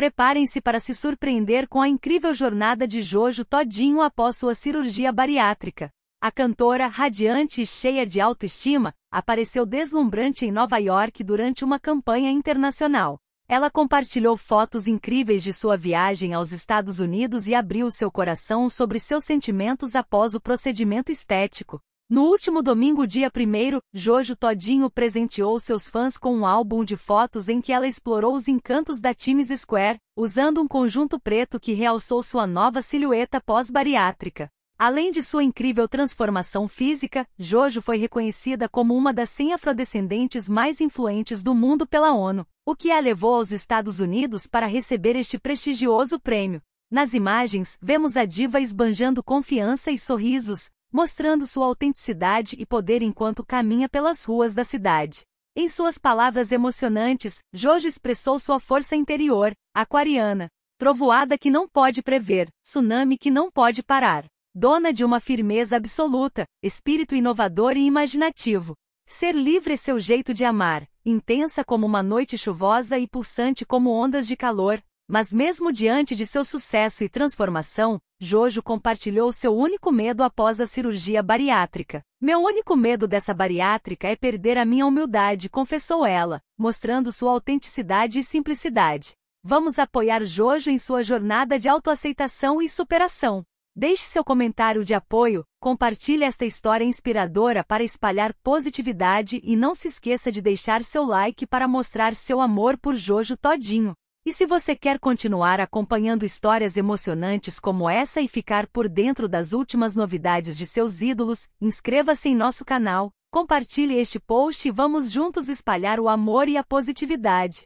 Preparem-se para se surpreender com a incrível jornada de Jojo Todinho após sua cirurgia bariátrica. A cantora, radiante e cheia de autoestima, apareceu deslumbrante em Nova York durante uma campanha internacional. Ela compartilhou fotos incríveis de sua viagem aos Estados Unidos e abriu seu coração sobre seus sentimentos após o procedimento estético. No último domingo, dia 1, Jojo Todinho presenteou seus fãs com um álbum de fotos em que ela explorou os encantos da Times Square, usando um conjunto preto que realçou sua nova silhueta pós-bariátrica. Além de sua incrível transformação física, Jojo foi reconhecida como uma das 100 afrodescendentes mais influentes do mundo pela ONU, o que a levou aos Estados Unidos para receber este prestigioso prêmio. Nas imagens, vemos a diva esbanjando confiança e sorrisos, mostrando sua autenticidade e poder enquanto caminha pelas ruas da cidade. Em suas palavras emocionantes, Jojo expressou sua força interior, aquariana, trovoada que não pode prever, tsunami que não pode parar. Dona de uma firmeza absoluta, espírito inovador e imaginativo. Ser livre é seu jeito de amar, intensa como uma noite chuvosa e pulsante como ondas de calor, mas mesmo diante de seu sucesso e transformação, Jojo compartilhou seu único medo após a cirurgia bariátrica. Meu único medo dessa bariátrica é perder a minha humildade, confessou ela, mostrando sua autenticidade e simplicidade. Vamos apoiar Jojo em sua jornada de autoaceitação e superação. Deixe seu comentário de apoio, compartilhe esta história inspiradora para espalhar positividade e não se esqueça de deixar seu like para mostrar seu amor por Jojo todinho. E se você quer continuar acompanhando histórias emocionantes como essa e ficar por dentro das últimas novidades de seus ídolos, inscreva-se em nosso canal, compartilhe este post e vamos juntos espalhar o amor e a positividade.